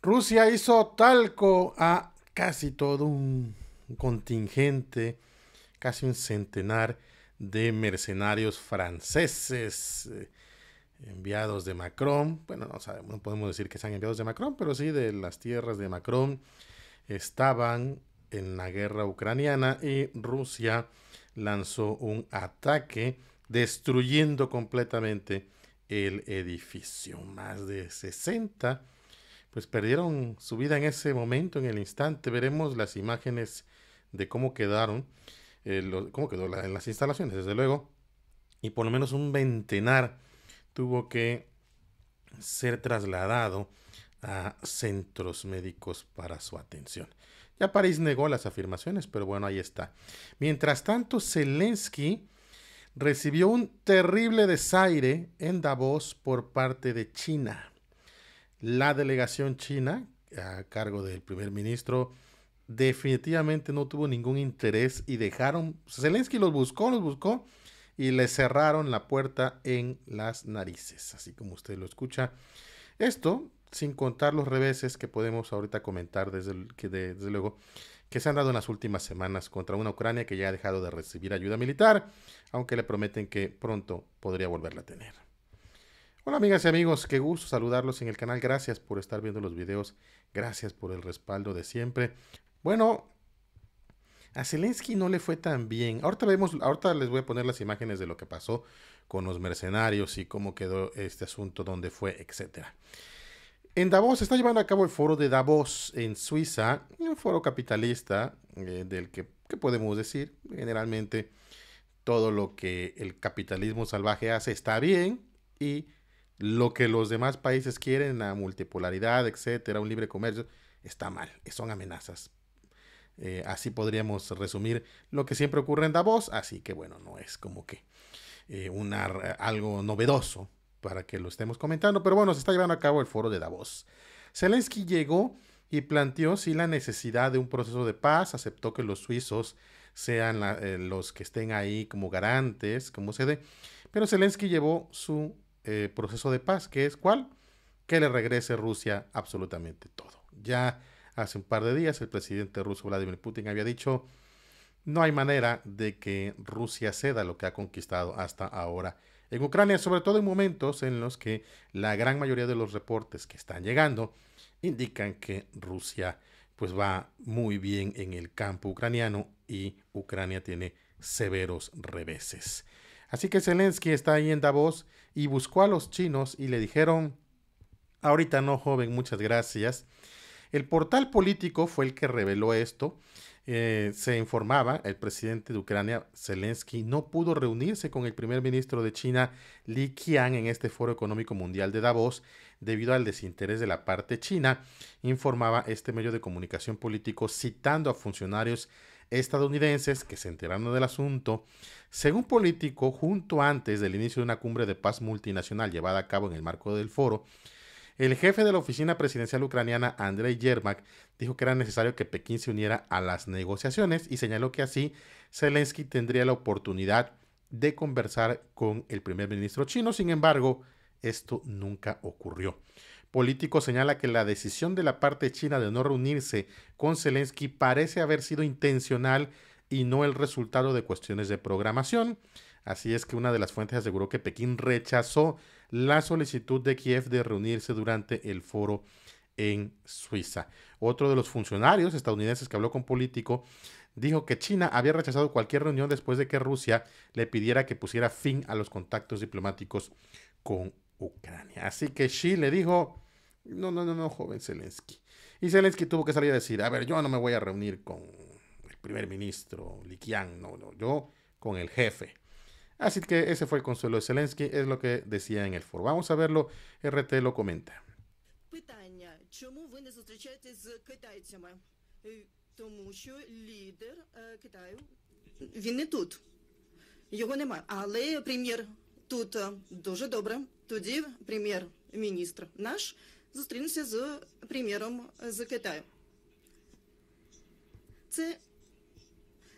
Rusia hizo talco a casi todo un contingente, casi un centenar de mercenarios franceses eh, enviados de Macron. Bueno, no, sabemos, no podemos decir que sean enviados de Macron, pero sí de las tierras de Macron. Estaban en la guerra ucraniana y Rusia lanzó un ataque destruyendo completamente el edificio. Más de 60 pues perdieron su vida en ese momento, en el instante. Veremos las imágenes de cómo quedaron, eh, cómo quedó en las instalaciones, desde luego. Y por lo menos un ventenar tuvo que ser trasladado a centros médicos para su atención. Ya París negó las afirmaciones, pero bueno, ahí está. Mientras tanto, Zelensky recibió un terrible desaire en Davos por parte de China la delegación china, a cargo del primer ministro, definitivamente no tuvo ningún interés y dejaron, Zelensky los buscó, los buscó y le cerraron la puerta en las narices, así como usted lo escucha. Esto sin contar los reveses que podemos ahorita comentar desde, desde luego que se han dado en las últimas semanas contra una Ucrania que ya ha dejado de recibir ayuda militar, aunque le prometen que pronto podría volverla a tener. Hola amigas y amigos, qué gusto saludarlos en el canal. Gracias por estar viendo los videos. Gracias por el respaldo de siempre. Bueno, a Zelensky no le fue tan bien. Ahorita vemos, ahorita les voy a poner las imágenes de lo que pasó con los mercenarios y cómo quedó este asunto, dónde fue, etcétera. En Davos se está llevando a cabo el foro de Davos en Suiza, un foro capitalista eh, del que, ¿qué podemos decir? Generalmente todo lo que el capitalismo salvaje hace está bien y lo que los demás países quieren, la multipolaridad, etcétera, un libre comercio, está mal, son amenazas. Eh, así podríamos resumir lo que siempre ocurre en Davos, así que bueno, no es como que eh, algo novedoso para que lo estemos comentando, pero bueno, se está llevando a cabo el foro de Davos. Zelensky llegó y planteó si la necesidad de un proceso de paz, aceptó que los suizos sean eh, los que estén ahí como garantes, como sede, pero Zelensky llevó su eh, proceso de paz, que es cuál? Que le regrese Rusia absolutamente todo. Ya hace un par de días el presidente ruso Vladimir Putin había dicho, no hay manera de que Rusia ceda lo que ha conquistado hasta ahora en Ucrania, sobre todo en momentos en los que la gran mayoría de los reportes que están llegando indican que Rusia pues va muy bien en el campo ucraniano y Ucrania tiene severos reveses. Así que Zelensky está ahí en Davos y buscó a los chinos y le dijeron, ahorita no, joven, muchas gracias. El portal político fue el que reveló esto. Eh, se informaba, el presidente de Ucrania, Zelensky, no pudo reunirse con el primer ministro de China, Li Qian, en este Foro Económico Mundial de Davos debido al desinterés de la parte china, informaba este medio de comunicación político citando a funcionarios estadounidenses que se enteraron del asunto. Según político, junto antes del inicio de una cumbre de paz multinacional llevada a cabo en el marco del foro, el jefe de la oficina presidencial ucraniana, Andrei Yermak, dijo que era necesario que Pekín se uniera a las negociaciones y señaló que así Zelensky tendría la oportunidad de conversar con el primer ministro chino. Sin embargo, esto nunca ocurrió político señala que la decisión de la parte china de no reunirse con Zelensky parece haber sido intencional y no el resultado de cuestiones de programación. Así es que una de las fuentes aseguró que Pekín rechazó la solicitud de Kiev de reunirse durante el foro en Suiza. Otro de los funcionarios estadounidenses que habló con político dijo que China había rechazado cualquier reunión después de que Rusia le pidiera que pusiera fin a los contactos diplomáticos con Ucrania. Así que Xi le dijo, no, no, no, no, joven Zelensky. Y Zelensky tuvo que salir a decir, a ver, yo no me voy a reunir con el primer ministro Likian, no, no, yo con el jefe. Así que ese fue el consuelo de Zelensky, es lo que decía en el foro. Vamos a verlo, RT lo comenta. Тут э, дуже добре. Тоді прем'єр-міністр наш зустрінувся з прем'єром е, з Китаю. Це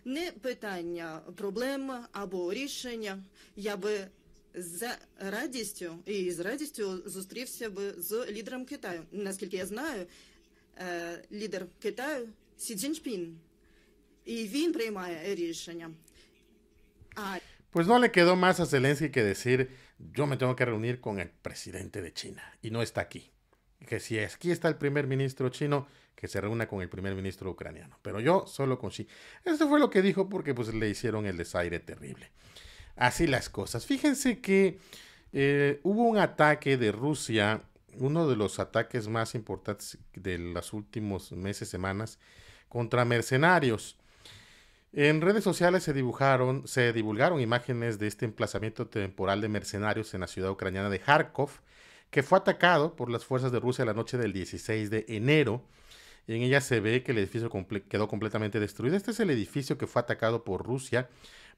не питання проблем або рішення. Я би з радістю і з радістю зустрівся б з лідером Китаю. Наскільки я знаю, е, лідер Китаю Сі Цзіньпін. і він приймає рішення. А Pues no le quedó más a Zelensky que decir, yo me tengo que reunir con el presidente de China y no está aquí. Que si aquí está el primer ministro chino, que se reúna con el primer ministro ucraniano. Pero yo solo con Xi. Esto fue lo que dijo porque pues le hicieron el desaire terrible. Así las cosas. Fíjense que eh, hubo un ataque de Rusia, uno de los ataques más importantes de los últimos meses, semanas, contra mercenarios. En redes sociales se dibujaron, se divulgaron imágenes de este emplazamiento temporal de mercenarios en la ciudad ucraniana de Kharkov, que fue atacado por las fuerzas de Rusia la noche del 16 de enero. En ella se ve que el edificio quedó completamente destruido. Este es el edificio que fue atacado por Rusia.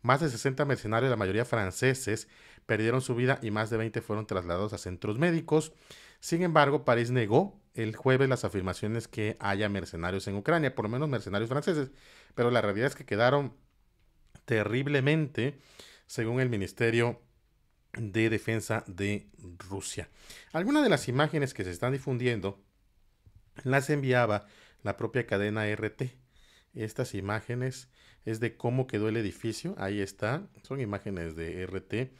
Más de 60 mercenarios, la mayoría franceses, perdieron su vida y más de 20 fueron trasladados a centros médicos. Sin embargo, París negó el jueves las afirmaciones que haya mercenarios en Ucrania, por lo menos mercenarios franceses, pero la realidad es que quedaron terriblemente, según el Ministerio de Defensa de Rusia. Algunas de las imágenes que se están difundiendo las enviaba la propia cadena RT. Estas imágenes es de cómo quedó el edificio, ahí está, son imágenes de RT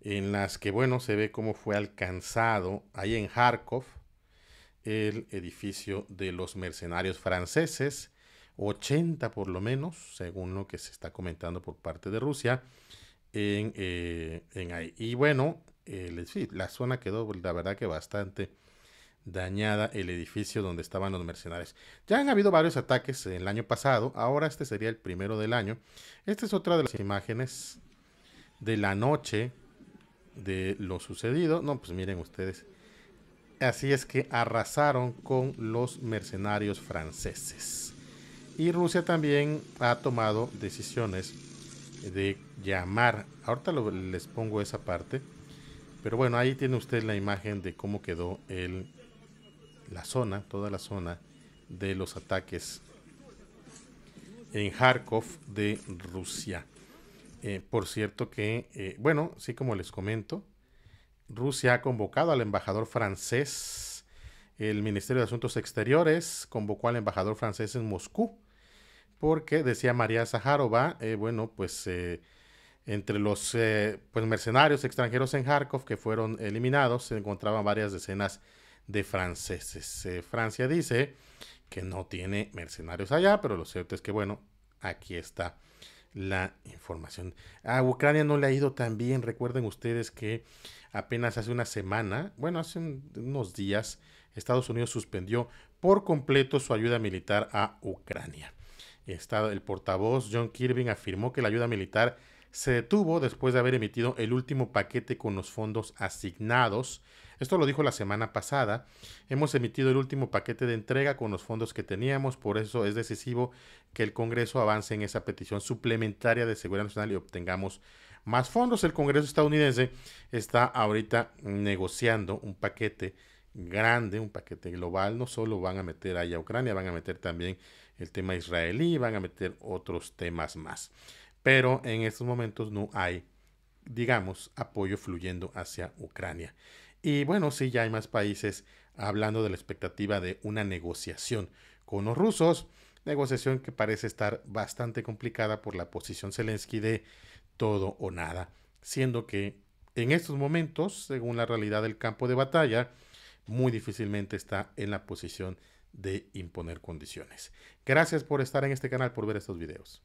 en las que, bueno, se ve cómo fue alcanzado ahí en Kharkov, el edificio de los mercenarios franceses, 80 por lo menos, según lo que se está comentando por parte de Rusia, en, eh, ahí. Y bueno, la zona quedó, la verdad que bastante dañada el edificio donde estaban los mercenarios. Ya han habido varios ataques el año pasado, ahora este sería el primero del año. Esta es otra de las imágenes de la noche de lo sucedido. No, pues miren ustedes, Así es que arrasaron con los mercenarios franceses. Y Rusia también ha tomado decisiones de llamar. Ahorita les pongo esa parte. Pero bueno, ahí tiene usted la imagen de cómo quedó la zona, toda la zona de los ataques en Kharkov de Rusia. Eh, por cierto que, eh, bueno, sí como les comento, Rusia ha convocado al embajador francés. El Ministerio de Asuntos Exteriores convocó al embajador francés en Moscú porque decía María Zaharova, eh, bueno, pues eh, entre los eh, pues, mercenarios extranjeros en Kharkov que fueron eliminados se encontraban varias decenas de franceses. Francia dice que no tiene mercenarios allá, pero lo cierto es que, bueno, aquí está la información. A Ucrania no le ha ido tan bien. Recuerden ustedes que apenas hace una semana, bueno, hace unos días, Estados Unidos suspendió por completo su ayuda militar a Ucrania. Está, el portavoz John Kirby afirmó que la ayuda militar se detuvo después de haber emitido el último paquete con los fondos asignados esto lo dijo la semana pasada. Hemos emitido el último paquete de entrega con los fondos que teníamos, por eso es decisivo que el Congreso avance en esa petición suplementaria de seguridad nacional y obtengamos más fondos. El Congreso estadounidense está ahorita negociando un paquete grande, un paquete global. No solo van a meter allá a Ucrania, van a meter también el tema israelí, van a meter otros temas más. Pero en estos momentos no hay, digamos, apoyo fluyendo hacia Ucrania. Y bueno, sí, ya hay más países hablando de la expectativa de una negociación con los rusos, negociación que parece estar bastante complicada por la posición Zelensky de todo o nada, siendo que en estos momentos, según la realidad del campo de batalla, muy difícilmente está en la posición de imponer condiciones. Gracias por estar en este canal, por ver estos videos.